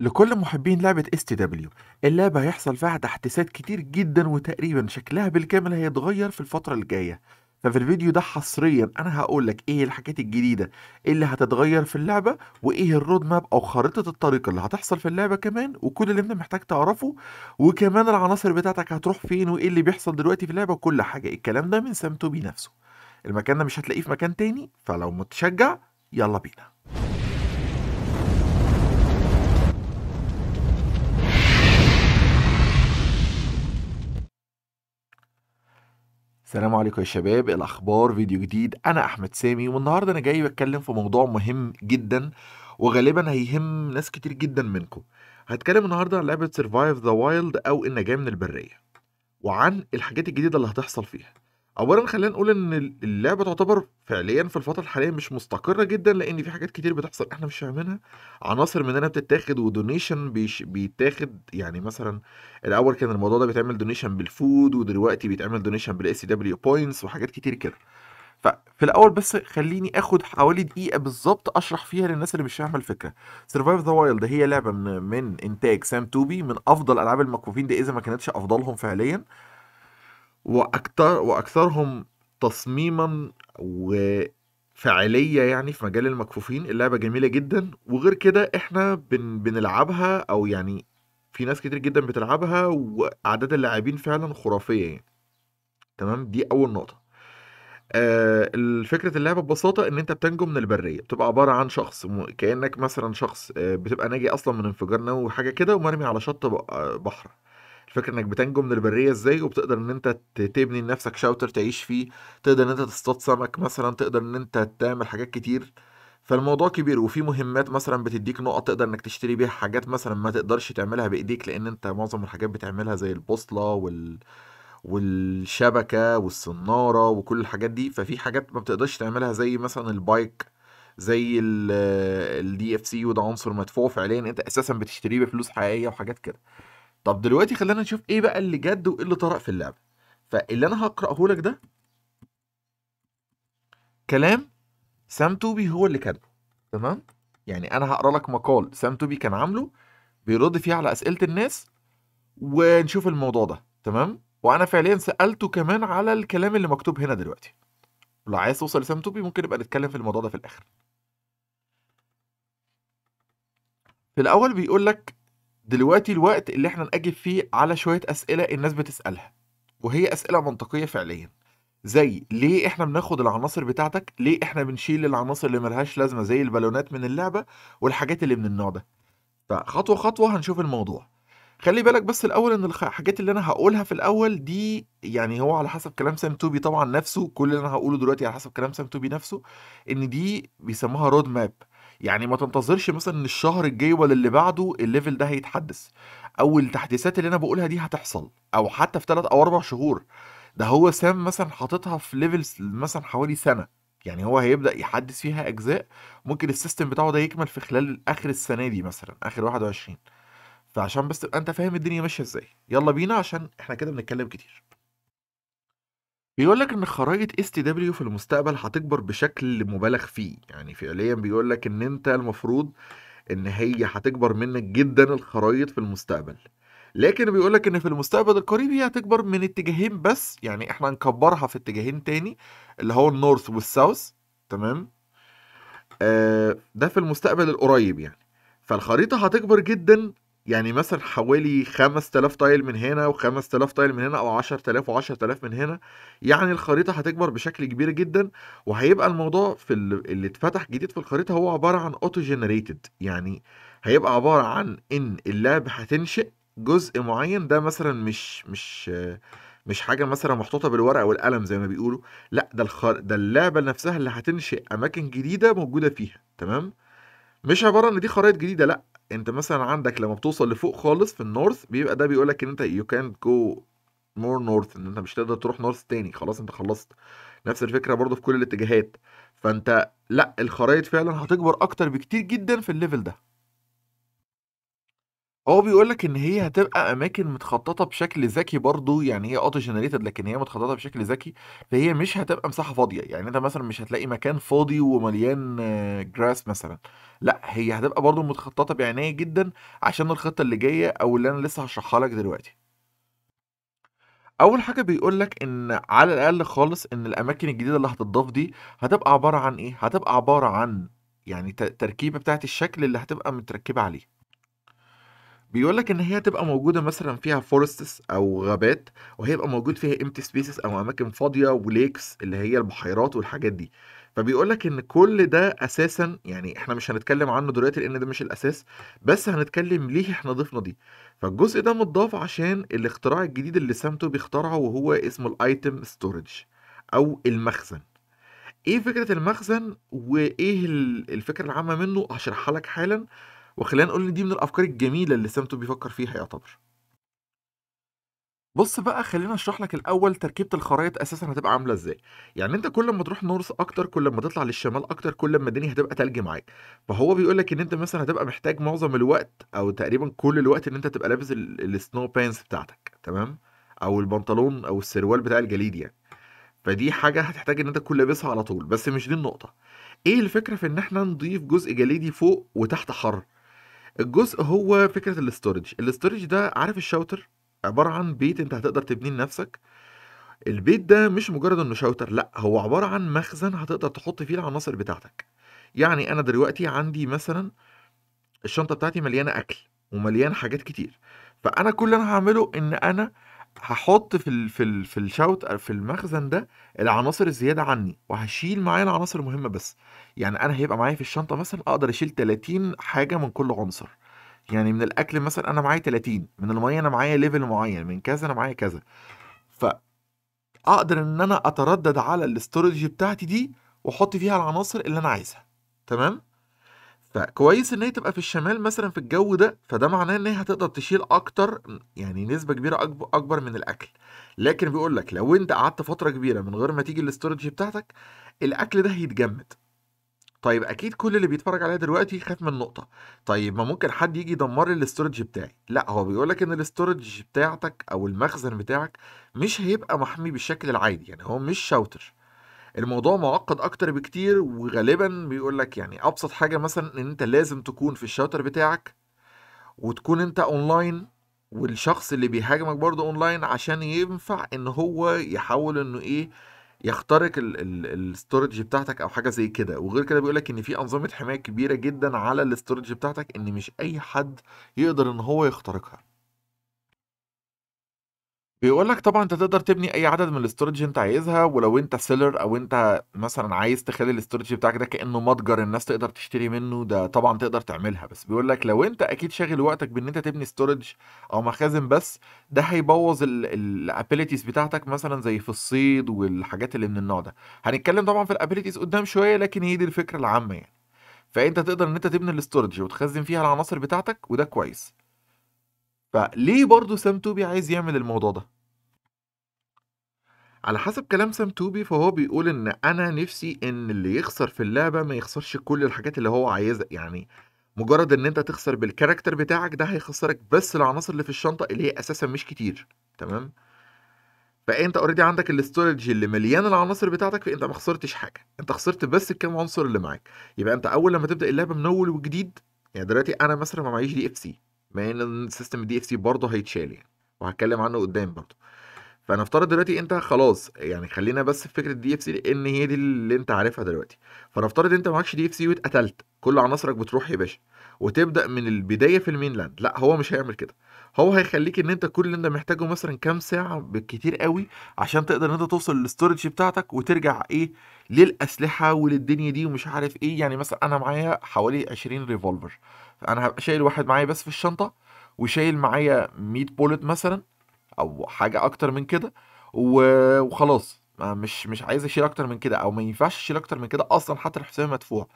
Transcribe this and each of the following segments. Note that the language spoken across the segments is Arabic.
لكل محبين لعبة اس تي دبليو اللعبة هيحصل فيها تحديثات كتير جدا وتقريبا شكلها بالكامل هيتغير في الفترة الجاية ففي الفيديو ده حصريا انا هقول لك ايه الحاجات الجديدة اللي هتتغير في اللعبة وايه الرود ماب او خريطة الطريق اللي هتحصل في اللعبة كمان وكل اللي انت محتاج تعرفه وكمان العناصر بتاعتك هتروح فين وايه اللي بيحصل دلوقتي في اللعبة وكل حاجة الكلام ده من سامتو بنفسه نفسه المكان ده مش هتلاقيه في مكان تاني فلو متشجع يلا بينا السلام عليكم يا شباب الاخبار فيديو جديد انا احمد سامي والنهارده انا جاي بتكلم في موضوع مهم جدا وغالبا هيهم ناس كتير جدا منكم هتكلم النهارده عن لعبه سرفايف ذا وايلد او النجاه من البريه وعن الحاجات الجديده اللي هتحصل فيها اولا خلينا نقول ان اللعبه تعتبر فعليا في الفتره الحاليه مش مستقره جدا لان في حاجات كتير بتحصل احنا مش فاهمينها عناصر مننا بتتاخد ودونيشن بيش بيتاخد يعني مثلا الاول كان الموضوع ده بيتعمل دونيشن بالفود ودلوقتي بيتعمل دونيشن بالاس دبليو بوينتس وحاجات كتير كده ففي الاول بس خليني اخد حوالي دقيقه بالظبط اشرح فيها للناس اللي مش فاهمه الفكره سرفايف ذا وايلد هي لعبه من, من انتاج سام توبي من افضل العاب المكفوفين دي اذا ما كانتش افضلهم فعليا واكتر واكثرهم تصميما وفعاليه يعني في مجال المكفوفين اللعبه جميله جدا وغير كده احنا بن بنلعبها او يعني في ناس كتير جدا بتلعبها واعداد اللاعبين فعلا خرافيه يعني تمام دي اول نقطه آه، الفكرة فكرة اللعبة ببساطة إن أنت بتنجو من البرية، بتبقى عبارة عن شخص كأنك مثلا شخص آه، بتبقى ناجي أصلا من انفجار نووي وحاجة كده ومرمي على شط آه، بحر، فكره انك بتنجو من البريه ازاي وبتقدر ان انت تبني لنفسك شاوتر تعيش فيه تقدر ان انت تصطاد سمك مثلا تقدر ان انت تعمل حاجات كتير فالموضوع كبير وفي مهمات مثلا بتديك نقط تقدر انك تشتري بيها حاجات مثلا ما تقدرش تعملها بايديك لان انت معظم الحاجات بتعملها زي البوصله وال والشبكه والصناره وكل الحاجات دي ففي حاجات ما بتقدرش تعملها زي مثلا البايك زي الدي اف سي وده عنصر مدفوع فعليا انت اساسا بتشتريه بفلوس حقيقيه وحاجات كده طب دلوقتي خلينا نشوف ايه بقى اللي جد وايه اللي طرأ في اللعبه فاللي انا هقراه لك ده كلام سام توبي هو اللي كاتبه تمام يعني انا هقرا لك مقال سام توبي كان عامله بيرد فيه على اسئله الناس ونشوف الموضوع ده تمام وانا فعليا سالته كمان على الكلام اللي مكتوب هنا دلوقتي لو عايز توصل لسام توبي ممكن نبقى نتكلم في الموضوع ده في الاخر في الاول بيقول لك دلوقتي الوقت اللي احنا نأجب فيه على شوية أسئلة الناس بتسألها وهي أسئلة منطقية فعليا زي ليه احنا بناخد العناصر بتاعتك ليه احنا بنشيل العناصر اللي ملهاش لازمة زي البالونات من اللعبة والحاجات اللي من النوع ده فخطوة خطوة هنشوف الموضوع خلي بالك بس الاول ان الحاجات اللي انا هقولها في الاول دي يعني هو على حسب كلام سام توبي طبعا نفسه كل اللي انا هقوله دلوقتي على حسب كلام سام توبي نفسه ان دي بيسموها رود ماب يعني ما تنتظرش مثلا ان الشهر الجاي ولا اللي بعده الليفل ده هيتحدث او التحديثات اللي انا بقولها دي هتحصل او حتى في 3 او 4 شهور ده هو سام مثلا حاططها في ليفلز مثلا حوالي سنه يعني هو هيبدا يحدث فيها اجزاء ممكن السيستم بتاعه ده يكمل في خلال اخر السنه دي مثلا اخر 21 فعشان بس تبقى انت فاهم الدنيا ماشيه ازاي يلا بينا عشان احنا كده بنتكلم كتير بيقول لك إن خرايط اس تي دبليو في المستقبل هتكبر بشكل مبالغ فيه، يعني فعليًا بيقول لك إن أنت المفروض إن هي هتكبر منك جدًا الخرايط في المستقبل، لكن بيقول لك إن في المستقبل القريب هي هتكبر من اتجاهين بس، يعني إحنا هنكبرها في اتجاهين تاني اللي هو النورث والساوث تمام؟ آه ده في المستقبل القريب يعني، فالخريطة هتكبر جدًا يعني مثلا حوالي 5000 تايل من هنا و5000 تايل من هنا او 10000 و10000 من هنا يعني الخريطه هتكبر بشكل كبير جدا وهيبقى الموضوع في اللي اتفتح جديد في الخريطه هو عباره عن اوتو جنريتد يعني هيبقى عباره عن ان اللعبه هتنشئ جزء معين ده مثلا مش مش مش حاجه مثلا محطوطه بالورقه والقلم زي ما بيقولوا لا ده ده اللعبه نفسها اللي هتنشئ اماكن جديده موجوده فيها تمام مش عباره ان دي خرائط جديده لا انت مثلا عندك لما بتوصل لفوق خالص في النورث بيبقى ده بيقولك ان انت يو كان جو مور نورث ان انت مش تقدر تروح نورث تاني خلاص انت خلصت نفس الفكره برضو في كل الاتجاهات فانت لا الخرائط فعلا هتكبر اكتر بكتير جدا في الليفل ده هو بيقول لك إن هي هتبقى أماكن متخططة بشكل ذكي برضه، يعني هي اوتو جنريتد لكن هي متخططة بشكل ذكي، فهي مش هتبقى مساحة فاضية، يعني أنت مثلًا مش هتلاقي مكان فاضي ومليان جراس مثلًا، لأ هي هتبقى برضه متخططة بعناية جدًا عشان الخطة اللي جاية أو اللي أنا لسه هشرحها لك دلوقتي. أول حاجة بيقول لك إن على الأقل خالص إن الأماكن الجديدة اللي هتضاف دي هتبقى عبارة عن إيه؟ هتبقى عبارة عن يعني تركيبة بتاعة الشكل اللي هتبقى متركبة عليه. بيقول لك ان هي هتبقى موجوده مثلا فيها فورستس او غابات وهيبقى موجود فيها امتي سبيسز او اماكن فاضيه وليكس اللي هي البحيرات والحاجات دي فبيقول لك ان كل ده اساسا يعني احنا مش هنتكلم عنه دلوقتي لان ده مش الاساس بس هنتكلم ليه احنا ضفنا دي فالجزء ده متضاف عشان الاختراع الجديد اللي سامتو بيخترعه وهو اسمه الايتم ستورج او المخزن ايه فكره المخزن وايه الفكره العامه منه هشرحها لك حالا وخلينا نقول ان دي من الافكار الجميله اللي سامتو بيفكر فيها يعتبر بص بقى خلينا اشرح لك الاول تركيبه الخرائط اساسا هتبقى عامله ازاي يعني انت كل ما تروح نورس اكتر كل ما تطلع للشمال اكتر كل ما الدنيا هتبقى تلج معاك فهو بيقول لك ان انت مثلا هتبقى محتاج معظم الوقت او تقريبا كل الوقت ان انت تبقى لابس السنو بانس بتاعتك تمام او البنطلون او السروال بتاع الجليد يعني فدي حاجه هتحتاج ان انت تكون لابسها على طول بس مش دي النقطه ايه الفكره في ان احنا نضيف جزء جليدي فوق وتحت حر الجزء هو فكره الاستورج الاستورج ده عارف الشاوتر عباره عن بيت انت هتقدر تبنيه لنفسك البيت ده مش مجرد انه شاوتر لا هو عباره عن مخزن هتقدر تحط فيه العناصر بتاعتك يعني انا دلوقتي عندي مثلا الشنطه بتاعتي مليانه اكل ومليان حاجات كتير فانا كل اللي انا هعمله ان انا هحط في ال في ال في الشوت في المخزن ده العناصر الزياده عني وهشيل معايا العناصر المهمه بس يعني انا هيبقى معايا في الشنطه مثلا اقدر اشيل 30 حاجه من كل عنصر يعني من الاكل مثلا انا معايا 30 من الميه انا معايا ليفل معين من كذا انا معايا كذا ف اقدر ان انا اتردد على الاستورج بتاعتي دي واحط فيها العناصر اللي انا عايزها تمام فكويس ان هي تبقى في الشمال مثلا في الجو ده فده معناه ان هي هتقدر تشيل اكتر يعني نسبه كبيره اكبر من الاكل لكن بيقول لك لو انت قعدت فتره كبيره من غير ما تيجي الاستورج بتاعتك الاكل ده هيتجمد طيب اكيد كل اللي بيتفرج عليا دلوقتي خاف من النقطه طيب ما ممكن حد يجي يدمر لي الاستورج بتاعي لا هو بيقول لك ان الاستورج بتاعتك او المخزن بتاعك مش هيبقى محمي بالشكل العادي يعني هو مش شاوتر الموضوع معقد اكتر بكتير وغالبا بيقول لك يعني ابسط حاجه مثلا ان انت لازم تكون في الشاطر بتاعك وتكون انت اونلاين والشخص اللي بيهاجمك برضه اونلاين عشان ينفع ان هو يحاول انه ايه يخترق الاستورج بتاعتك او حاجه زي كده وغير كده بيقول لك ان في انظمه حمايه كبيره جدا على الاستورج بتاعتك ان مش اي حد يقدر ان هو يخترقها بيقول لك طبعا انت تقدر تبني اي عدد من الاستورج انت عايزها ولو انت سيلر او انت مثلا عايز تخلي الاستورج بتاعك ده كانه متجر الناس تقدر تشتري منه ده طبعا تقدر تعملها بس بيقول لك لو انت اكيد شاغل وقتك بان انت تبني استورج او مخازن بس ده هيبوظ الابيليتيز بتاعتك مثلا زي في الصيد والحاجات اللي من النوع ده هنتكلم طبعا في الابيليتيز قدام شويه لكن هي دي الفكره العامه يعني فانت تقدر ان انت تبني الاستورج وتخزن فيها العناصر بتاعتك وده كويس فليه برضه سام توبي عايز يعمل الموضوع ده على حسب كلام سام توبي فهو بيقول ان انا نفسي ان اللي يخسر في اللعبه ما يخسرش كل الحاجات اللي هو عايزها يعني مجرد ان انت تخسر بالكاركتر بتاعك ده هيخسرك بس العناصر اللي في الشنطه اللي هي اساسا مش كتير تمام فانت اوريدي عندك الاستورج اللي مليان العناصر بتاعتك فانت ما خسرتش حاجه انت خسرت بس الكام عنصر اللي معاك يبقى انت اول لما تبدا اللعبه من اول وجديد يعني دلوقتي انا مثلا ما معيش دي اف سي مع ان السيستم الدي اف سي برضه هيتشال يعني وهتكلم عنه قدام برضه فنفترض دلوقتي انت خلاص يعني خلينا بس في فكره دي اف سي لان هي دي اللي انت عارفها دلوقتي فنفترض انت معكش دي اف سي واتقتلت كل عناصرك بتروح يا باشا وتبدا من البدايه في المينلاند لا هو مش هيعمل كده هو هيخليك ان انت كل اللي انت محتاجه مثلا كام ساعه بالكتير قوي عشان تقدر ان انت توصل للستورج بتاعتك وترجع ايه للاسلحه وللدنيا دي ومش عارف ايه يعني مثلا انا معايا حوالي 20 ريفولفر انا هبقى شايل واحد معايا بس في الشنطه وشايل معايا 100 بولت مثلا او حاجه اكتر من كده وخلاص مش مش عايز اشيل اكتر من كده او ما ينفعش اشيل اكتر من كده اصلا حتى الحساب مدفوع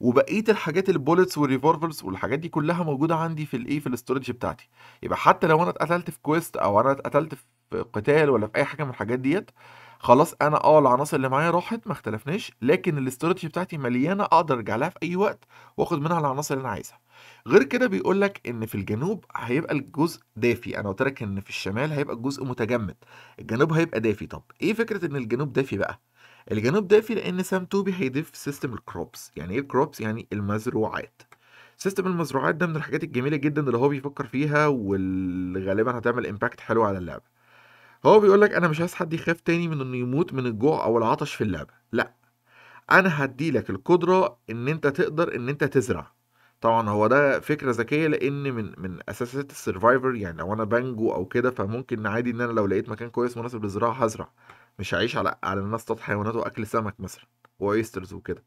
وبقيه الحاجات البولتس والريفولفرز والحاجات دي كلها موجوده عندي في الايه في الاستورج بتاعتي يبقى حتى لو انا اتقتلت في كويست او انا اتقتلت في قتال ولا في اي حاجه من الحاجات ديت خلاص انا اه العناصر اللي معايا راحت ما اختلفناش لكن الاستراتيجي بتاعتي مليانه اقدر ارجع لها في اي وقت واخد منها العناصر اللي انا عايزها غير كده بيقول لك ان في الجنوب هيبقى الجزء دافي انا قلت لك ان في الشمال هيبقى الجزء متجمد الجنوب هيبقى دافي طب ايه فكره ان الجنوب دافي بقى الجنوب دافي لان سام توبي هيضيف سيستم الكروبس يعني ايه الكروبس يعني المزروعات سيستم المزروعات ده من الحاجات الجميله جدا اللي هو بيفكر فيها والغالبا هتعمل امباكت حلو على اللعبه هو بيقول لك انا مش عايز حد يخاف تاني من انه يموت من الجوع او العطش في اللعبه لا انا هديلك القدره ان انت تقدر ان انت تزرع طبعا هو ده فكره ذكيه لان من من اساسات السرفايفر يعني لو انا بنجو او كده فممكن عادي ان انا لو لقيت مكان كويس مناسب للزراعه هزرع مش هعيش على على ان حيوانات واكل سمك مثلا وايسترز وكده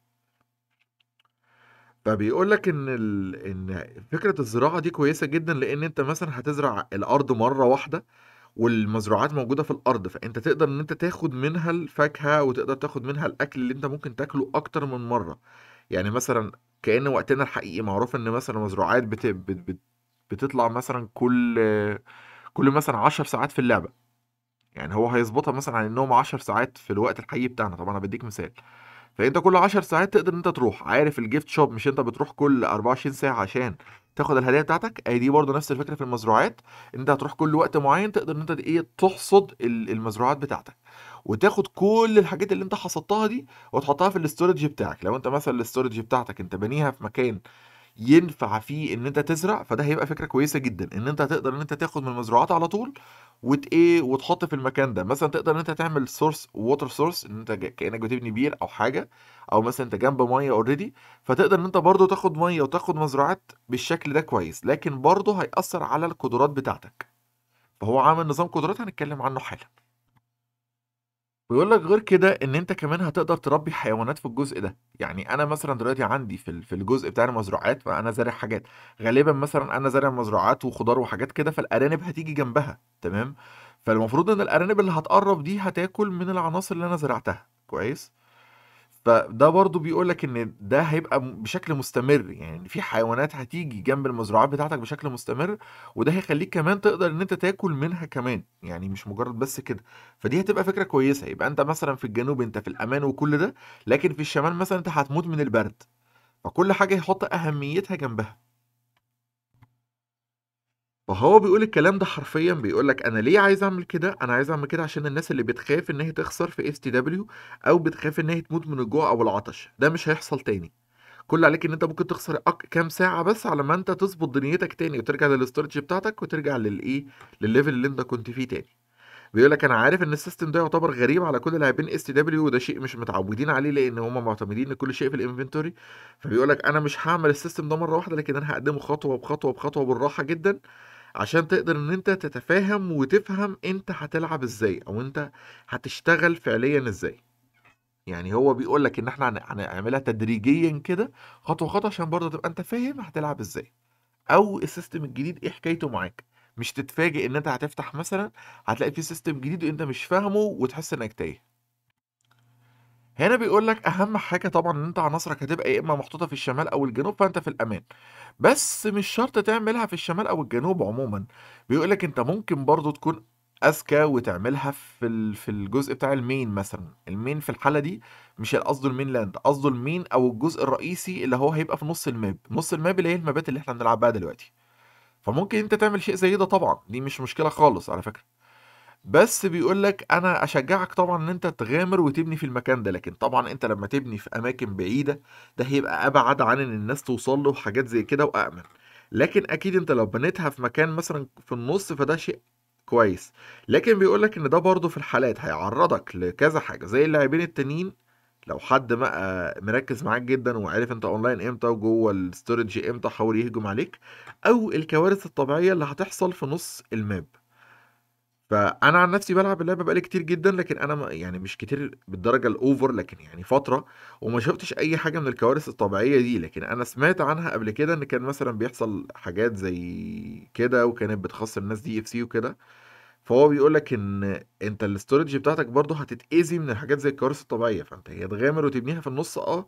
فبيقول لك ان ال... ان فكره الزراعه دي كويسه جدا لان انت مثلا هتزرع الارض مره واحده والمزروعات موجوده في الارض فانت تقدر ان انت تاخد منها الفاكهه وتقدر تاخد منها الاكل اللي انت ممكن تاكله اكتر من مره يعني مثلا كان وقتنا الحقيقي معروف ان مثلا مزروعات بت... بت... بت... بتطلع مثلا كل كل مثلا 10 ساعات في اللعبه يعني هو هيظبطها مثلا عن انهم 10 ساعات في الوقت الحقيقي بتاعنا طبعا انا بديك مثال فانت كل 10 ساعات تقدر ان انت تروح عارف الجيفت شوب مش انت بتروح كل 24 ساعه عشان تاخد الهدايا بتاعتك اي دي برضه نفس الفكره في المزروعات ان انت هتروح كل وقت معين تقدر ان انت ايه تحصد المزروعات بتاعتك وتاخد كل الحاجات اللي انت حصدتها دي وتحطها في الاستورج بتاعك لو انت مثلا الاستورج بتاعتك انت بنيها في مكان ينفع فيه ان انت تزرع فده هيبقى فكره كويسه جدا ان انت تقدر ان انت تاخد من المزروعات على طول وت إيه، وتحط في المكان ده مثلا تقدر ان انت تعمل سورس ووتر سورس ان انت كانك بتبني بير او حاجه او مثلا انت جنب ميه اوريدي فتقدر ان انت برضو تاخد ميه وتاخد مزروعات بالشكل ده كويس لكن برضو هيأثر على القدرات بتاعتك فهو عامل نظام قدرات هنتكلم عنه حالا ويقول لك غير كده ان انت كمان هتقدر تربي حيوانات في الجزء ده يعني انا مثلا دلوقتي عندي في في الجزء بتاع المزروعات فانا زارع حاجات غالبا مثلا انا زارع مزروعات وخضار وحاجات كده فالارانب هتيجي جنبها تمام فالمفروض ان الارانب اللي هتقرب دي هتاكل من العناصر اللي انا زرعتها كويس فده برضو بيقول لك ان ده هيبقى بشكل مستمر يعني في حيوانات هتيجي جنب المزروعات بتاعتك بشكل مستمر وده هيخليك كمان تقدر ان انت تاكل منها كمان يعني مش مجرد بس كده فدي هتبقى فكره كويسه يبقى انت مثلا في الجنوب انت في الامان وكل ده لكن في الشمال مثلا انت هتموت من البرد فكل حاجه يحط اهميتها جنبها فهو بيقول الكلام ده حرفيا بيقول لك انا ليه عايز اعمل كده انا عايز اعمل كده عشان الناس اللي بتخاف ان هي تخسر في اس تي دبليو او بتخاف ان هي تموت من الجوع او العطش ده مش هيحصل تاني كل عليك ان انت ممكن تخسر أك... كام ساعه بس على ما انت تظبط دنيتك تاني وترجع للاستراتيجي بتاعتك وترجع للايه للليفل اللي انت كنت فيه تاني بيقول لك انا عارف ان السيستم ده يعتبر غريب على كل لاعبين اس تي دبليو وده شيء مش متعودين عليه لان هم معتمدين كل شيء في الانفنتوري فبيقول لك انا مش هعمل السيستم ده مره واحده لكن انا هقدمه خطوه بخطوه بخطوه بالراحه جدا عشان تقدر ان انت تتفاهم وتفهم انت هتلعب ازاي او انت هتشتغل فعليا ازاي يعني هو بيقول لك ان احنا هنعملها تدريجيا كده خطوه خطوه عشان برضه تبقى انت فاهم هتلعب ازاي او السيستم الجديد ايه حكايته معاك مش تتفاجئ ان انت هتفتح مثلا هتلاقي في سيستم جديد وانت مش فاهمه وتحس انك تايه هنا بيقول لك اهم حاجه طبعا ان انت عناصرك هتبقى يا اما محطوطه في الشمال او الجنوب فانت في الامان بس مش شرط تعملها في الشمال او الجنوب عموما بيقول لك انت ممكن برضو تكون اذكى وتعملها في في الجزء بتاع المين مثلا المين في الحاله دي مش قصده المين لاند قصده المين او الجزء الرئيسي اللي هو هيبقى في نص الماب نص الماب اللي هي المابات اللي احنا بنلعبها دلوقتي فممكن انت تعمل شيء زي ده طبعا دي مش مشكله خالص على فكره بس بيقول لك انا اشجعك طبعا ان انت تغامر وتبني في المكان ده لكن طبعا انت لما تبني في اماكن بعيده ده هيبقى ابعد عن ان الناس توصل له وحاجات زي كده وامن لكن اكيد انت لو بنيتها في مكان مثلا في النص فده شيء كويس لكن بيقول لك ان ده برضه في الحالات هيعرضك لكذا حاجه زي اللاعبين التانيين لو حد بقى مركز معاك جدا وعارف انت اونلاين امتى وجوه الستورج امتى حاول يهجم عليك او الكوارث الطبيعيه اللي هتحصل في نص الماب فانا عن نفسي بلعب اللعبه بقالي كتير جدا لكن انا يعني مش كتير بالدرجه الاوفر لكن يعني فتره وما شفتش اي حاجه من الكوارث الطبيعيه دي لكن انا سمعت عنها قبل كده ان كان مثلا بيحصل حاجات زي كده وكانت بتخسر الناس دي اف سي وكده فهو بيقول لك ان انت الاستورج بتاعتك برضه هتتاذي من الحاجات زي الكوارث الطبيعيه فانت يا تغامر وتبنيها في النص اه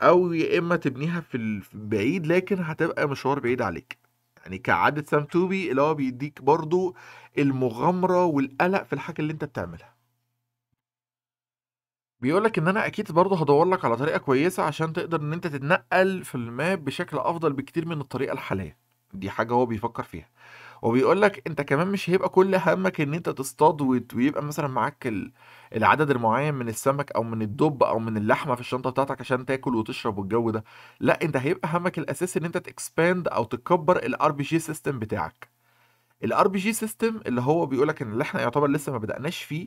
او يا اما تبنيها في البعيد لكن هتبقى مشوار بعيد عليك يعني كعادة سام توبي اللي هو بيديك برضو المغامره والقلق في الحاجه اللي انت بتعملها بيقولك ان انا اكيد برضه هدور لك على طريقه كويسه عشان تقدر ان انت تتنقل في الماب بشكل افضل بكتير من الطريقه الحاليه دي حاجه هو بيفكر فيها وبيقول لك انت كمان مش هيبقى كل همك ان انت تصطاد ويبقى مثلا معاك العدد المعين من السمك او من الدب او من اللحمه في الشنطه بتاعتك عشان تاكل وتشرب والجو ده لا انت هيبقى همك الاساسي ان انت تكسباند او تكبر الار بي جي سيستم بتاعك الار بي جي سيستم اللي هو بيقول لك ان اللي احنا يعتبر لسه ما بدأناش فيه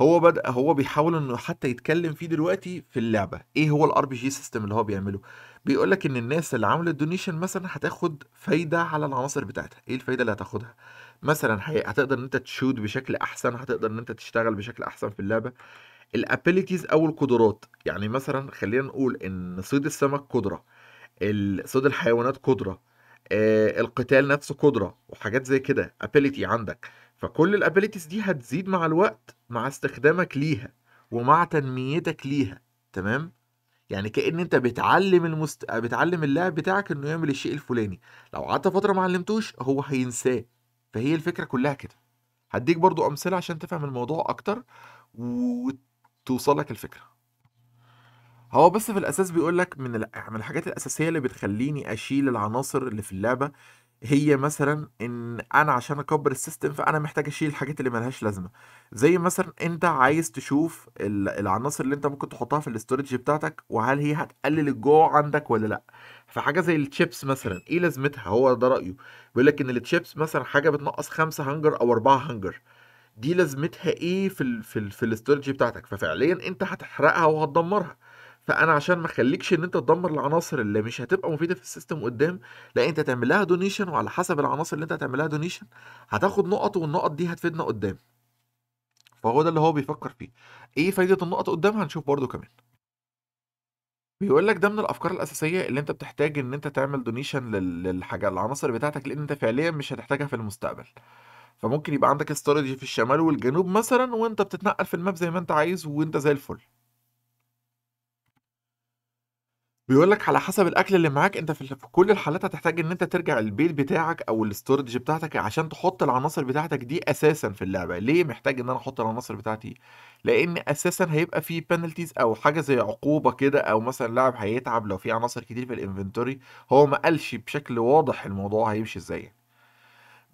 هو بدأ هو بيحاول انه حتى يتكلم فيه دلوقتي في اللعبه ايه هو الار بي جي سيستم اللي هو بيعمله بيقول لك ان الناس اللي عملت دونيشن مثلا هتاخد فايده على العناصر بتاعتها ايه الفايده اللي هتاخدها مثلا هتقدر ان انت تشوت بشكل احسن هتقدر ان انت تشتغل بشكل احسن في اللعبه الابيليتيز او القدرات يعني مثلا خلينا نقول ان صيد السمك قدره صيد الحيوانات قدره آه، القتال نفسه قدره وحاجات زي كده ability عندك فكل الابيليتيز دي هتزيد مع الوقت مع استخدامك ليها ومع تنميتك ليها تمام يعني كأن انت بتعلم المست... بتعلم اللاعب بتاعك انه يعمل الشيء الفلاني لو قعدت فتره ما علمتوش هو هينساه فهي الفكره كلها كده هديك برضو امثله عشان تفهم الموضوع اكتر وتوصلك الفكره هو بس في الاساس بيقول لك من من الحاجات الاساسيه اللي بتخليني اشيل العناصر اللي في اللعبه هي مثلا ان انا عشان اكبر السيستم فانا محتاج اشيل الحاجات اللي ملهاش لازمه زي مثلا انت عايز تشوف العناصر اللي انت ممكن تحطها في الاستورج بتاعتك وهل هي هتقلل الجوع عندك ولا لا فحاجه زي التشيبس مثلا ايه لازمتها هو ده رايه بيقول لك ان التشيبس مثلا حاجه بتنقص خمسة هنجر او أربعة هنجر دي لازمتها ايه في الـ في, الـ في الاستورج بتاعتك ففعليا انت هتحرقها وهتدمرها فانا عشان ما اخليكش ان انت تدمر العناصر اللي مش هتبقى مفيده في السيستم قدام لا انت تعمل لها دونيشن وعلى حسب العناصر اللي انت هتعمل لها دونيشن هتاخد نقط والنقط دي هتفيدنا قدام فهو ده اللي هو بيفكر فيه ايه فايده النقط قدام هنشوف برده كمان بيقول لك ده من الافكار الاساسيه اللي انت بتحتاج ان انت تعمل دونيشن للحاجه العناصر بتاعتك لان انت فعليا مش هتحتاجها في المستقبل فممكن يبقى عندك استراتيجي في الشمال والجنوب مثلا وانت بتتنقل في الماب زي ما انت عايز وانت زي الفل بيقول لك على حسب الأكل اللي معاك أنت في ال في كل الحالات هتحتاج إن أنت ترجع البيت بتاعك أو الستورج بتاعتك عشان تحط العناصر بتاعتك دي أساسًا في اللعبة، ليه محتاج إن أنا أحط العناصر بتاعتي؟ لأن أساسًا هيبقى في بنالتيز أو حاجة زي عقوبة كده أو مثلًا لاعب هيتعب لو في عناصر كتير في الإنفنتوري، هو ما قالش بشكل واضح الموضوع هيمشي إزاي.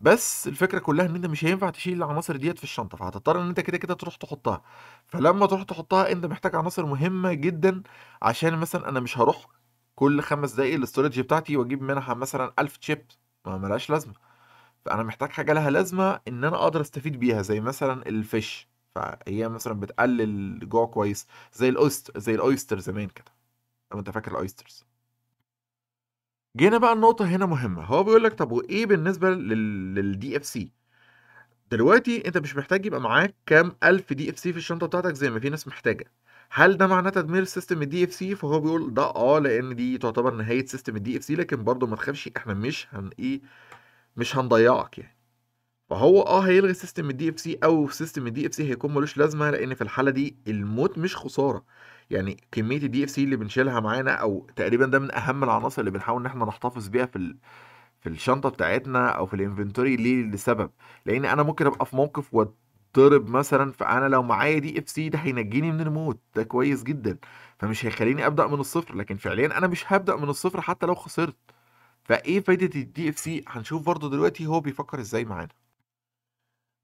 بس الفكره كلها ان انت مش هينفع تشيل العناصر ديت في الشنطه فهتضطر ان انت كده كده تروح تحطها فلما تروح تحطها انت محتاج عناصر مهمه جدا عشان مثلا انا مش هروح كل خمس دقايق الاستورج بتاعتي واجيب منها مثلا 1000 تشيب ما ملهاش لازمه فانا محتاج حاجه لها لازمه ان انا اقدر استفيد بيها زي مثلا الفيش فهي مثلا بتقلل الجوع كويس زي الاوست زي الاويستر زمان كده لو انت فاكر الاويسترز جينا بقى النقطة هنا مهمة هو بيقول لك طب وإيه بالنسبة للدي اف سي دلوقتي أنت مش محتاج يبقى معاك كام ألف دي اف سي في الشنطة بتاعتك زي ما في ناس محتاجة هل ده معناه تدمير سيستم الدي اف سي فهو بيقول ده اه لان دي تعتبر نهايه سيستم الدي اف سي لكن برضه ما تخافش احنا مش هن ايه مش هنضيعك يعني فهو اه هيلغي سيستم الدي اف سي او سيستم الدي اف سي هيكون ملوش لازمه لان في الحاله دي الموت مش خساره يعني كميه الدي اف سي اللي بنشيلها معانا او تقريبا ده من اهم العناصر اللي بنحاول ان احنا نحتفظ بيها في ال... في الشنطه بتاعتنا او في الانفنتوري ليه لسبب لان انا ممكن ابقى في موقف واتضرب مثلا فانا لو معايا دي اف سي ده هينجيني من الموت ده كويس جدا فمش هيخليني ابدا من الصفر لكن فعليا انا مش هبدا من الصفر حتى لو خسرت فايه فايده الدي اف سي هنشوف برضه دلوقتي هو بيفكر ازاي معانا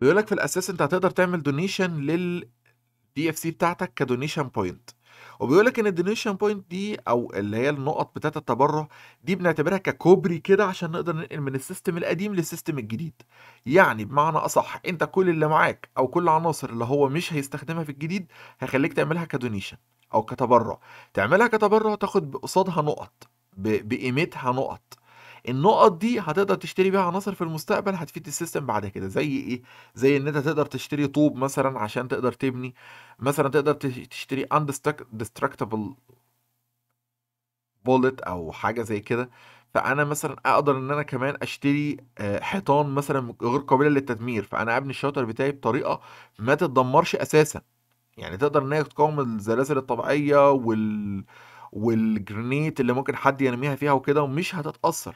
بيقول لك في الاساس انت هتقدر تعمل دونيشن لل دي اف سي بتاعتك كدونيشن بوينت وبيقول لك ان الدونيشن بوينت دي او اللي هي النقط بتاعت التبرع دي بنعتبرها ككوبري كده عشان نقدر ننقل من السيستم القديم للسيستم الجديد يعني بمعنى اصح انت كل اللي معاك او كل عناصر اللي هو مش هيستخدمها في الجديد هيخليك تعملها كدونيشن او كتبرع تعملها كتبرع تاخد قصادها نقط بقيمتها نقط النقط دي هتقدر تشتري بيها عناصر في المستقبل هتفيد السيستم بعد كده زي ايه زي ان انت تقدر تشتري طوب مثلا عشان تقدر تبني مثلا تقدر تشتري undestructible بولت او حاجه زي كده فانا مثلا اقدر ان انا كمان اشتري آه، حيطان مثلا غير قابله للتدمير فانا ابني الشاطر بتاعي بطريقه ما تتدمرش اساسا يعني تقدر ان هي تقاوم الزلازل الطبيعيه وال والجرينيت اللي ممكن حد يرميها فيها وكده ومش هتتاثر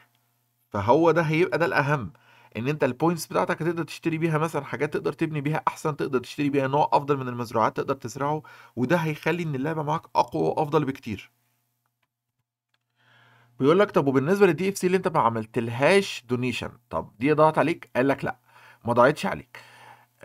فهو ده هيبقى ده الاهم ان انت البوينتس بتاعتك هتقدر تشتري بيها مثلا حاجات تقدر تبني بيها احسن تقدر تشتري بيها نوع افضل من المزروعات تقدر تزرعه وده هيخلي ان اللعبه معاك اقوى وافضل بكتير بيقول لك طب وبالنسبه للدي اف سي اللي انت ما عملتلهاش دونيشن طب دي ضاعت عليك قال لك لا ما ضاعتش عليك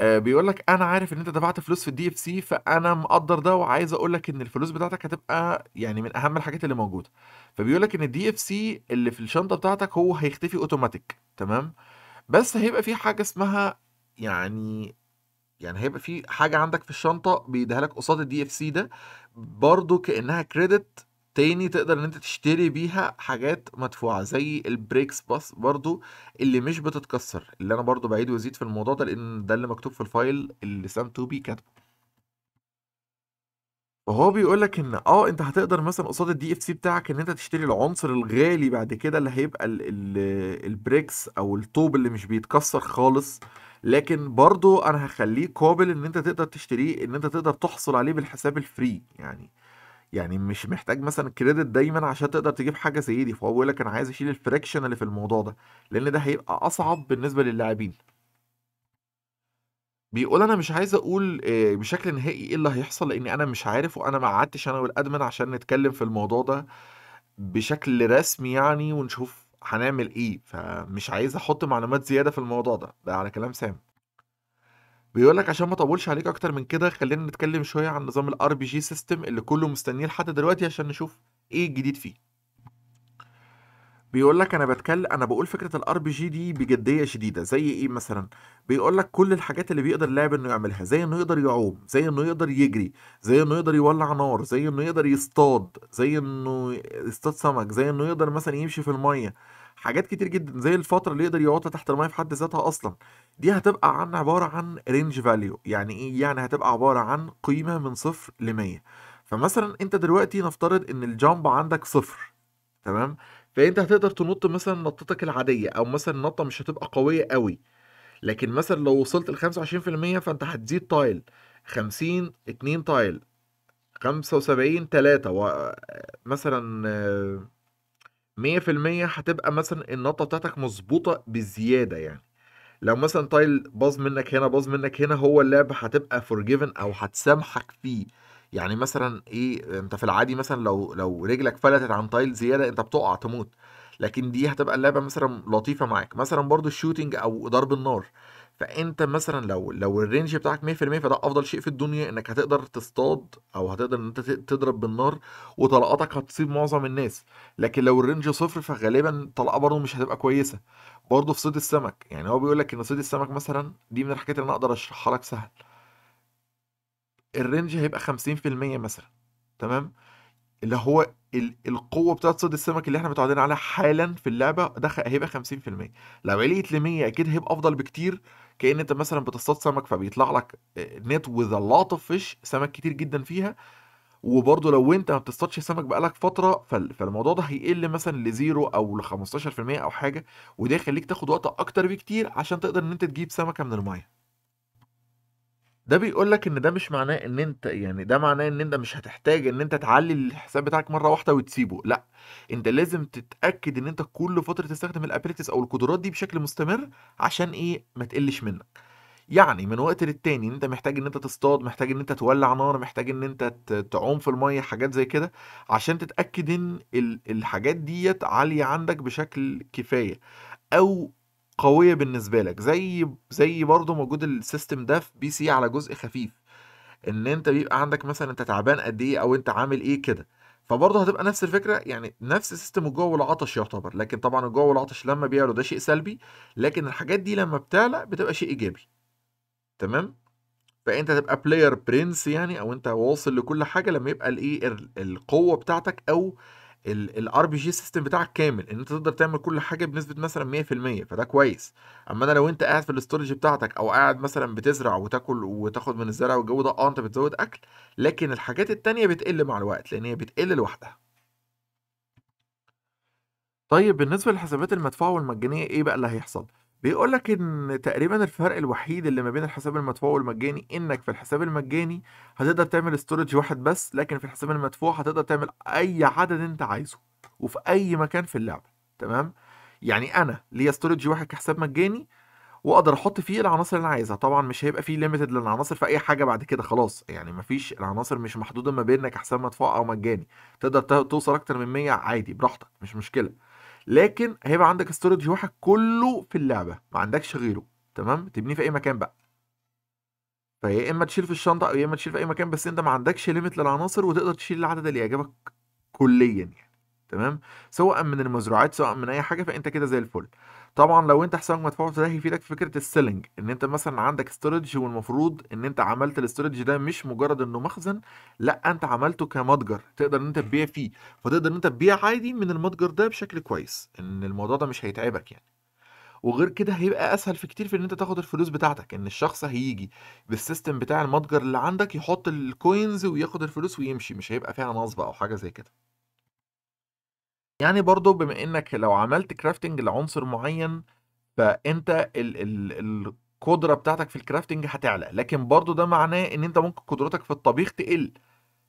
آه، بيقول لك أنا عارف إن أنت دفعت فلوس في الدي اف سي فأنا مقدّر ده وعايز أقول لك إن الفلوس بتاعتك هتبقى يعني من أهم الحاجات اللي موجودة، فبيقول لك إن الدي اف سي اللي في الشنطة بتاعتك هو هيختفي أوتوماتيك تمام، بس هيبقى في حاجة اسمها يعني يعني هيبقى في حاجة عندك في الشنطة بيدّيها لك قصاد الدي اف سي ده برضه كإنها كريدت تاني تقدر ان انت تشتري بيها حاجات مدفوعه زي البريكس باس برضو اللي مش بتتكسر اللي انا برضو بعيد وازيد في الموضوع ده لان ده اللي مكتوب في الفايل اللي سام توبي كاتبه وهو بيقول لك ان اه انت هتقدر مثلا قصاد الدي اف سي بتاعك ان انت تشتري العنصر الغالي بعد كده اللي هيبقى الـ الـ البريكس او الطوب اللي مش بيتكسر خالص لكن برضو انا هخليه قابل ان انت تقدر تشتريه ان انت تقدر تحصل عليه بالحساب الفري يعني يعني مش محتاج مثلا كريدت دايما عشان تقدر تجيب حاجه زي دي فهو بيقول لك انا عايز اشيل الفريكشن اللي في الموضوع ده لان ده هيبقى اصعب بالنسبه للاعبين بيقول انا مش عايز اقول آه، بشكل نهائي ايه اللي هيحصل لان انا مش عارف وانا ما قعدتش انا والادمن عشان نتكلم في الموضوع ده بشكل رسمي يعني ونشوف هنعمل ايه فمش عايز احط معلومات زياده في الموضوع ده ده على كلام سام بيقول لك عشان ما اطولش عليك اكتر من كده خلينا نتكلم شويه عن نظام الار بي جي سيستم اللي كله مستنيه لحد دلوقتي عشان نشوف ايه الجديد فيه بيقول لك انا بتكلم انا بقول فكره الار بي جي دي بجديه شديده زي ايه مثلا بيقول لك كل الحاجات اللي بيقدر اللاعب انه يعملها زي انه يقدر يعوم زي انه يقدر يجري زي انه يقدر يولع نار زي انه يقدر يصطاد زي انه يصطاد سمك زي انه يقدر مثلا يمشي في الميه حاجات كتير جدا زي الفتره اللي يقدر يقعدها تحت الميه في حد ذاتها اصلا دي هتبقى عن عباره عن رينج فاليو يعني ايه يعني هتبقى عباره عن قيمه من صفر ل 100 فمثلا انت دلوقتي نفترض ان الجامب عندك صفر تمام فانت هتقدر تنط مثلا نطتك العاديه او مثلا النطه مش هتبقى قويه قوي لكن مثلا لو وصلت ل 25% فانت هتزيد تايل 50 2 تايل 75 3 و... مثلا آه، 100% هتبقى مثلا النطه بتاعتك مظبوطه بزياده يعني لو مثلا تايل باظ منك هنا باظ منك هنا هو اللعب هتبقى فورجيفن او هتسامحك فيه يعني مثلا ايه انت في العادي مثلا لو لو رجلك فلتت عن تايل زياده انت بتقع تموت لكن دي هتبقى اللعبه مثلا لطيفه معاك مثلا برضو الشوتينج او ضرب النار فانت مثلا لو لو الرينج بتاعك 100% فده افضل شيء في الدنيا انك هتقدر تصطاد او هتقدر ان انت تضرب بالنار وطلقاتك هتصيب معظم الناس لكن لو الرينج صفر فغالبا الطلقه برضه مش هتبقى كويسه برضه في صيد السمك يعني هو بيقول لك ان صيد السمك مثلا دي من الحاجات اللي انا اقدر اشرحها لك سهل الرينج هيبقى 50% مثلا تمام اللي هو القوه بتاعه صيد السمك اللي احنا متعودين عليها حالا في اللعبه ده هيبقى 50% لو عليت ل 100 اكيد هيبقى افضل بكتير كأن أنت مثلا بتصطاد سمك فبيطلع لك نت وذ لوت اوف فيش سمك كتير جدا فيها وبرضه لو انت ما بتصطادش سمك بقالك فتره فالموضوع ده هيقل مثلا لزيرو او ل 15% او حاجه وده يخليك تاخد وقت اكتر بكتير عشان تقدر ان انت تجيب سمكه من الميه ده بيقول لك ان ده مش معناه ان انت يعني ده معناه ان انت مش هتحتاج ان انت تعلي الحساب بتاعك مره واحده وتسيبه لا انت لازم تتاكد ان انت كل فتره تستخدم الابيليتيز او القدرات دي بشكل مستمر عشان ايه ما تقلش منك يعني من وقت للتاني ان انت محتاج ان انت تصطاد محتاج ان انت تولع نار محتاج ان انت تعوم في الميه حاجات زي كده عشان تتاكد ان الحاجات ديت عاليه عندك بشكل كفايه او قويه بالنسبه لك زي زي برضه موجود السيستم ده في بي سي على جزء خفيف ان انت بيبقى عندك مثلا انت تعبان قد ايه او انت عامل ايه كده فبرضه هتبقى نفس الفكره يعني نفس سيستم الجوع والعطش يعتبر لكن طبعا الجوع والعطش لما بيعلوا ده شيء سلبي لكن الحاجات دي لما بتعلى بتبقى شيء ايجابي تمام فانت تبقى بلاير برنس يعني او انت واصل لكل حاجه لما يبقى الايه القوه بتاعتك او الار بي جي سيستم بتاعك كامل ان انت تقدر تعمل كل حاجه بنسبه مثلا 100% فده كويس اما انا لو انت قاعد في الاستورج بتاعتك او قاعد مثلا بتزرع وتاكل وتاخد من الزرع والجو ده اه انت بتزود اكل لكن الحاجات التانيه بتقل مع الوقت لان هي بتقل لوحدها طيب بالنسبه للحسابات المدفوعه والمجانيه ايه بقى اللي هيحصل بيقول لك ان تقريبا الفرق الوحيد اللي ما بين الحساب المدفوع والمجاني انك في الحساب المجاني هتقدر تعمل ستورج واحد بس لكن في الحساب المدفوع هتقدر تعمل اي عدد انت عايزه وفي اي مكان في اللعبه تمام يعني انا ليا ستورج واحد كحساب مجاني واقدر احط فيه العناصر اللي انا عايزها طبعا مش هيبقى فيه ليميتد للعناصر في اي حاجه بعد كده خلاص يعني مفيش العناصر مش محدوده ما بينك حساب مدفوع او مجاني تقدر توصل اكتر من 100 عادي براحتك مش مشكله لكن هيبقى عندك ستورج واحد كله في اللعبه ما عندكش غيره تمام تبنيه في اي مكان بقى فيا اما تشيل في الشنطه او يا اما تشيل في اي مكان بس انت ما عندكش ليميت للعناصر وتقدر تشيل العدد اللي يعجبك كليا يعني تمام سواء من المزروعات سواء من اي حاجه فانت كده زي الفل طبعا لو انت حسابك مدفوع ده هيفيدك في فكره السيلينج ان انت مثلا عندك ستورج والمفروض ان انت عملت الاستورج ده مش مجرد انه مخزن لا انت عملته كمتجر تقدر ان انت تبيع فيه فتقدر ان انت تبيع عادي من المتجر ده بشكل كويس ان الموضوع ده مش هيتعبك يعني وغير كده هيبقى اسهل في كتير في ان انت تاخد الفلوس بتاعتك ان الشخص هيجي بالسيستم بتاع المتجر اللي عندك يحط الكوينز وياخد الفلوس ويمشي مش هيبقى فيها نصب او حاجه زي كده يعني برضو بما انك لو عملت كرافتنج لعنصر معين فانت ال ال القدره بتاعتك في الكرافتنج هتعلى لكن برضو ده معناه ان انت ممكن قدرتك في الطبيخ تقل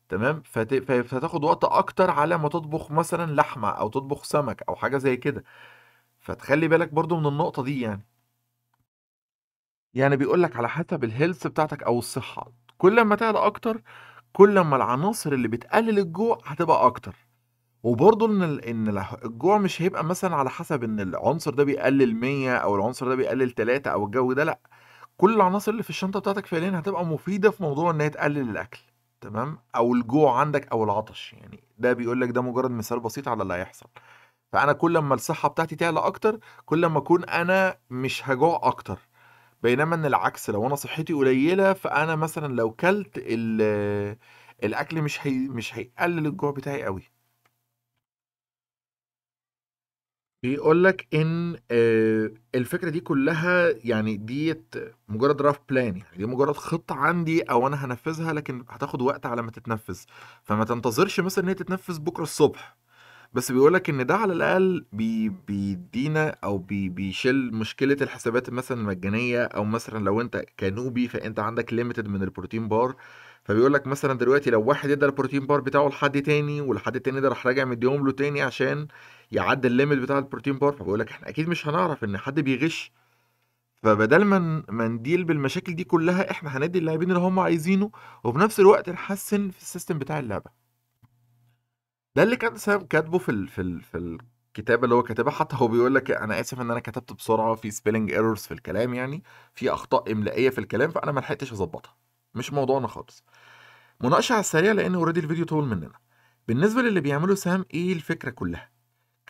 تمام فت... فتاخد وقت اكتر على ما تطبخ مثلا لحمه او تطبخ سمك او حاجه زي كده فتخلي بالك برضو من النقطه دي يعني يعني بيقول لك على حسب الهيلث بتاعتك او الصحه كل ما تعلى اكتر كل ما العناصر اللي بتقلل الجوع هتبقى اكتر وبرضه ان ان الجوع مش هيبقى مثلا على حسب ان العنصر ده بيقلل 100 او العنصر ده بيقلل 3 او الجو ده لا كل العناصر اللي في الشنطه بتاعتك فعليا هتبقى مفيده في موضوع ان هي تقلل الاكل تمام او الجوع عندك او العطش يعني ده بيقول لك ده مجرد مثال بسيط على اللي هيحصل فانا كل ما الصحه بتاعتي تعلى اكتر كل ما اكون انا مش هجوع اكتر بينما ان العكس لو انا صحتي قليله فانا مثلا لو كلت الاكل مش هي مش هيقلل الجوع بتاعي قوي بيقول لك ان آه، الفكره دي كلها يعني ديت مجرد راف بلان يعني دي مجرد خطه عندي او انا هنفذها لكن هتاخد وقت على ما تتنفذ فما تنتظرش مثلا ان هي تتنفذ بكره الصبح بس بيقول لك ان ده على الاقل بي بيدينا او بي بيشل مشكله الحسابات مثلا المجانيه او مثلا لو انت كنوبي فانت عندك ليميتد من البروتين بار فبيقول لك مثلا دلوقتي لو واحد ادى البروتين بار بتاعه لحد تاني والحد التاني ده راح راجع مديهم له تاني عشان يعدي الليميت بتاع البروتين بار فبقول لك احنا اكيد مش هنعرف ان حد بيغش فبدل ما ما نديل بالمشاكل دي كلها احنا هندي اللاعبين اللي هم عايزينه وفي نفس الوقت نحسن في السيستم بتاع اللعبه ده اللي كان سام كاتبه في الـ في الـ في الكتابه اللي هو كاتبها حتى هو بيقول لك انا اسف ان انا كتبت بسرعه في سبيلنج ايرورز في الكلام يعني في اخطاء املائيه في الكلام فانا ما لحقتش اظبطها مش موضوعنا خالص مناقشه على السريع لان اوريدي الفيديو طول مننا بالنسبه للي بيعمله سام ايه الفكره كلها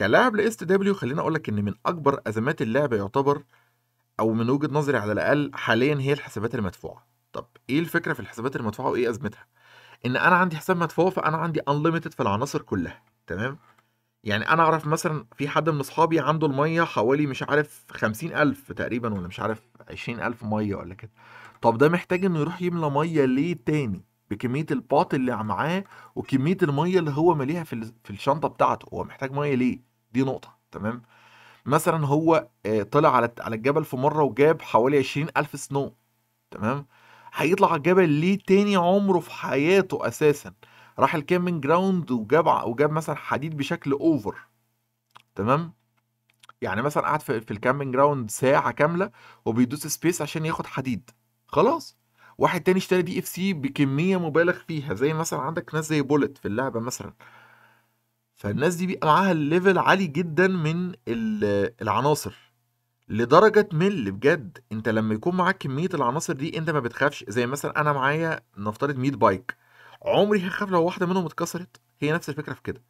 كلاعب لاس دبليو خليني اقول لك ان من اكبر ازمات اللعبه يعتبر او من وجهه نظري على الاقل حاليا هي الحسابات المدفوعه طب ايه الفكره في الحسابات المدفوعه وايه ازمتها ان انا عندي حساب مدفوع فانا عندي انليمتد في العناصر كلها تمام يعني انا اعرف مثلا في حد من اصحابي عنده الميه حوالي مش عارف خمسين الف تقريبا ولا مش عارف عشرين الف ميه ولا كده طب ده محتاج انه يروح يملى ميه ليه تاني بكميه الباط اللي معاه وكميه الميه اللي هو ماليها في, في الشنطه بتاعته هو محتاج ميه ليه دي نقطه تمام مثلا هو آه، طلع على على الجبل في مره وجاب حوالي ألف سنو تمام هيطلع على الجبل ليه تاني عمره في حياته اساسا راح الكامبينج جراوند وجاب وجاب مثلا حديد بشكل اوفر تمام يعني مثلا قعد في, في الكامبينج جراوند ساعه كامله وبيدوس سبيس عشان ياخد حديد خلاص واحد تاني اشترى دي اف سي بكميه مبالغ فيها زي مثلا عندك ناس زي بولت في اللعبه مثلا فالناس دي بيبقى معاها الليفل عالي جدا من العناصر لدرجة مل بجد انت لما يكون معاك كمية العناصر دي انت ما بتخافش زي مثلا انا معايا نفترض 100 بايك عمري هخاف لو واحدة منهم اتكسرت هي نفس الفكرة في كده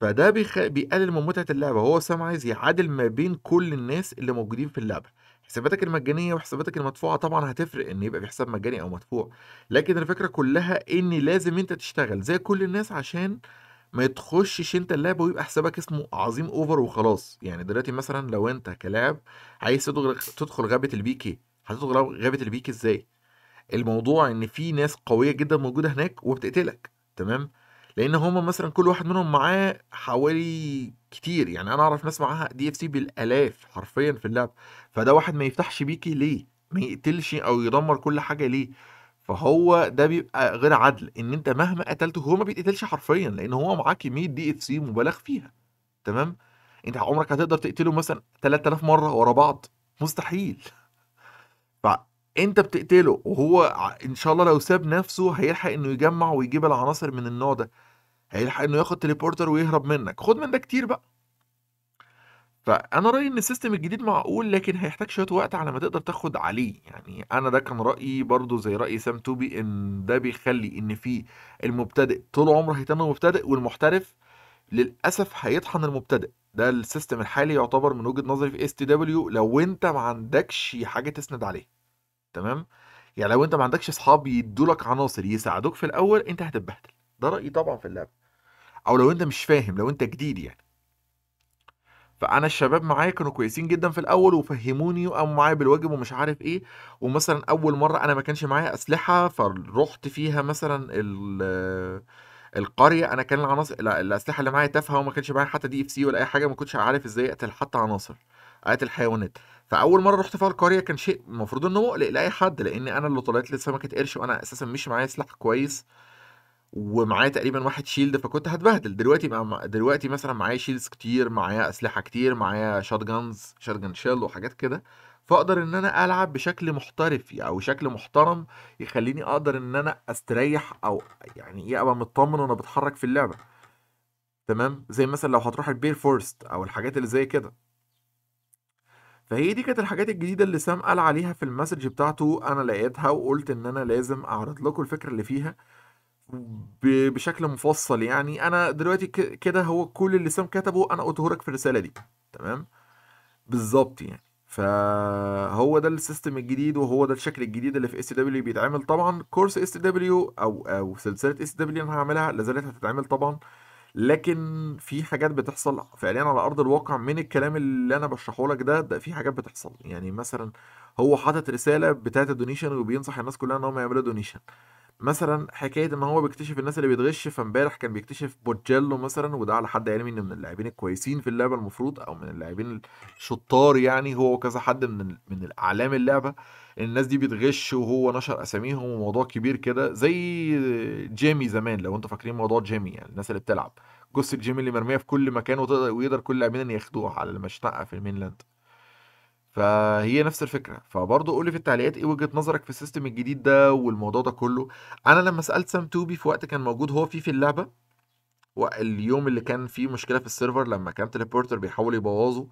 فده بيخ... بيقلل من متعة اللعبة هو سام عايز يعادل ما بين كل الناس اللي موجودين في اللعبة حساباتك المجانية وحساباتك المدفوعة طبعا هتفرق ان يبقى في حساب مجاني او مدفوع لكن الفكرة كلها ان لازم انت تشتغل زي كل الناس عشان ما تخشش انت اللعبه ويبقى حسابك اسمه عظيم اوفر وخلاص يعني دلوقتي مثلا لو انت كلاعب عايز تدخل غابه البيكي هتدخل غابه البيكي ازاي الموضوع ان في ناس قويه جدا موجوده هناك وبتقتلك تمام لان هما مثلا كل واحد منهم معاه حوالي كتير يعني انا اعرف ناس معاها دي اف سي بالالاف حرفيا في اللعب فده واحد ما يفتحش بيكي ليه ما يقتلش او يدمر كل حاجه ليه فهو ده بيبقى غير عدل ان انت مهما قتلته هو ما بيتقتلش حرفيا لان هو معاه كميه دي اف سي مبالغ فيها تمام انت عمرك هتقدر تقتله مثلا 3000 مره ورا بعض مستحيل فانت بتقتله وهو ان شاء الله لو ساب نفسه هيلحق انه يجمع ويجيب العناصر من النوع ده هيلحق انه ياخد تليبورتر ويهرب منك خد من ده كتير بقى فانا رايي ان السيستم الجديد معقول لكن هيحتاج شويه وقت على ما تقدر تاخد عليه يعني انا ده كان رايي برضو زي راي سام توبي ان ده بيخلي ان في المبتدئ طول عمره هيتم مبتدئ والمحترف للاسف هيطحن المبتدئ ده السيستم الحالي يعتبر من وجهه نظري في اس تي دبليو لو انت ما عندكش حاجه تسند عليه تمام يعني لو انت ما عندكش اصحاب يدولك عناصر يساعدوك في الاول انت هتتبهدل ده رايي طبعا في اللعبه او لو انت مش فاهم لو انت جديد يعني فانا الشباب معايا كانوا كويسين جدا في الاول وفهموني وقاموا معايا بالواجب ومش عارف ايه ومثلا اول مره انا ما كانش معايا اسلحه فروحت فيها مثلا القريه انا كان العناصر لا الاسلحه اللي معايا تافهه وما كانش معايا حتى دي اف سي ولا اي حاجه ما كنتش عارف ازاي اقتل حتى عناصر اقتل حيوانات فاول مره رحت فيها القريه كان شيء المفروض انه مقلق لاي حد لان انا اللي طلعت لي سمكه قرش وانا اساسا مش معايا سلاح كويس ومعايا تقريبا واحد شيلد فكنت هتبهدل دلوقتي بقى دلوقتي مثلا معايا شيلدز كتير معايا اسلحه كتير معايا شوت جانز شوت جان شيل وحاجات كده فاقدر ان انا العب بشكل محترف او شكل محترم يخليني اقدر ان انا استريح او يعني ايه ابقى مطمن وانا بتحرك في اللعبه تمام زي مثلا لو هتروح البير فورست او الحاجات اللي زي كده فهي دي كانت الحاجات الجديدة اللي سام قال عليها في المسج بتاعته أنا لقيتها وقلت إن أنا لازم أعرض لكم الفكرة اللي فيها بشكل مفصل يعني انا دلوقتي كده هو كل اللي سام كتبه انا قلته لك في الرساله دي تمام بالظبط يعني فهو ده السيستم الجديد وهو ده الشكل الجديد اللي في اس دبليو بيتعمل طبعا كورس اس دبليو او او سلسله اس دبليو انا هعملها لازالت هتتعمل طبعا لكن في حاجات بتحصل فعليا على ارض الواقع من الكلام اللي انا بشرحه لك ده ده في حاجات بتحصل يعني مثلا هو حاطط رساله بتاعه الدونيشن وبينصح الناس كلها ان هم يعملوا دونيشن مثلا حكايه ان هو بيكتشف الناس اللي بتغش فامبارح كان بيكتشف بوتجيلو مثلا وده على حد علمي انه من اللاعبين الكويسين في اللعبه المفروض او من اللاعبين الشطار يعني هو وكذا حد من من اعلام اللعبه الناس دي بتغش وهو نشر اساميهم وموضوع كبير كده زي جيمي زمان لو انتوا فاكرين موضوع جيمي يعني الناس اللي بتلعب جثه جيمي اللي مرميه في كل مكان وتقدر ويقدر كل لاعبين ان ياخدوها على المشنقه في المينلاند فهي نفس الفكره فبرضه قولي في التعليقات ايه وجهه نظرك في السيستم الجديد ده والموضوع ده كله انا لما سالت سام توبي في وقت كان موجود هو فيه في اللعبه اليوم اللي كان فيه مشكله في السيرفر لما كان تليبورتر بيحاول يبوظه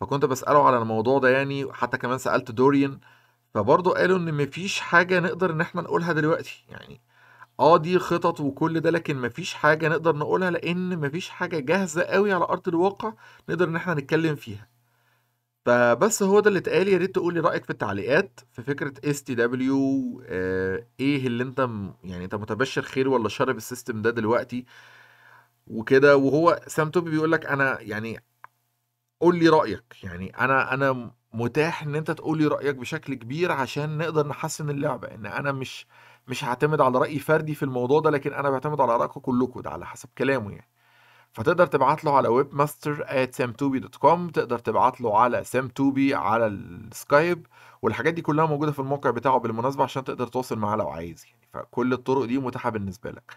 فكنت بساله على الموضوع ده يعني حتى كمان سالت دوريان فبرضه قالوا ان مفيش حاجه نقدر ان احنا نقولها دلوقتي يعني اه دي خطط وكل ده لكن مفيش حاجه نقدر نقولها لان مفيش حاجه جاهزه قوي على ارض الواقع نقدر ان احنا نتكلم فيها فبس هو ده اللي اتقال يا ريت تقولي رايك في التعليقات في فكره اس تي دبليو ايه اللي انت م... يعني انت متبشر خير ولا شر بالسيستم ده دلوقتي وكده وهو سام توبي بيقول لك انا يعني قول لي رايك يعني انا انا متاح ان انت تقول لي رايك بشكل كبير عشان نقدر نحسن اللعبه ان انا مش مش هعتمد على راي فردي في الموضوع ده لكن انا بعتمد على رايكم كلكم ده على حسب كلامه يعني فتقدر تبعت له على ويب ماستر 2 bcom تقدر تبعت له على sam2b على السكايب والحاجات دي كلها موجوده في الموقع بتاعه بالمناسبه عشان تقدر تواصل معاه لو عايز يعني فكل الطرق دي متاحه بالنسبه لك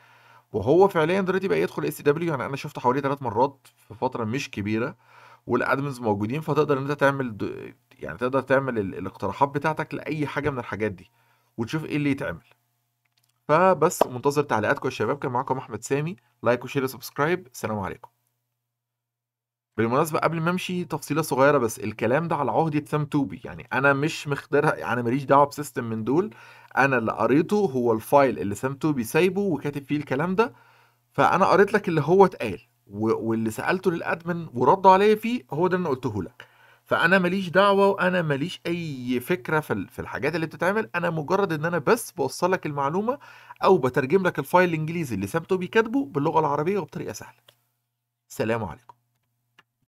وهو فعليا دلوقتي بقى يدخل اس دبليو يعني انا شفته حوالي ثلاث مرات في فتره مش كبيره والادمنز موجودين فتقدر ان انت تعمل يعني تقدر تعمل الاقتراحات بتاعتك لاي حاجه من الحاجات دي وتشوف ايه اللي يتعمل فبس منتظر تعليقاتكم يا شباب كان معاكم احمد سامي لايك وشير وسبسكرايب السلام عليكم بالمناسبة قبل ما امشي تفصيلة صغيرة بس الكلام ده على عهدة سام توبي يعني انا مش مختارها يعني ماليش دعوة بسيستم من دول انا اللي قريته هو الفايل اللي سام توبي سايبه وكاتب فيه الكلام ده فانا قريت لك اللي هو اتقال واللي سألته للادمن ورد عليا فيه هو ده اللي انا قلته لك فانا ماليش دعوه وانا ماليش اي فكره في الحاجات اللي بتتعمل انا مجرد ان انا بس بوصل لك المعلومه او بترجم لك الفايل الانجليزي اللي سابته بيكاتبه باللغه العربيه وبطريقه سهله سلام عليكم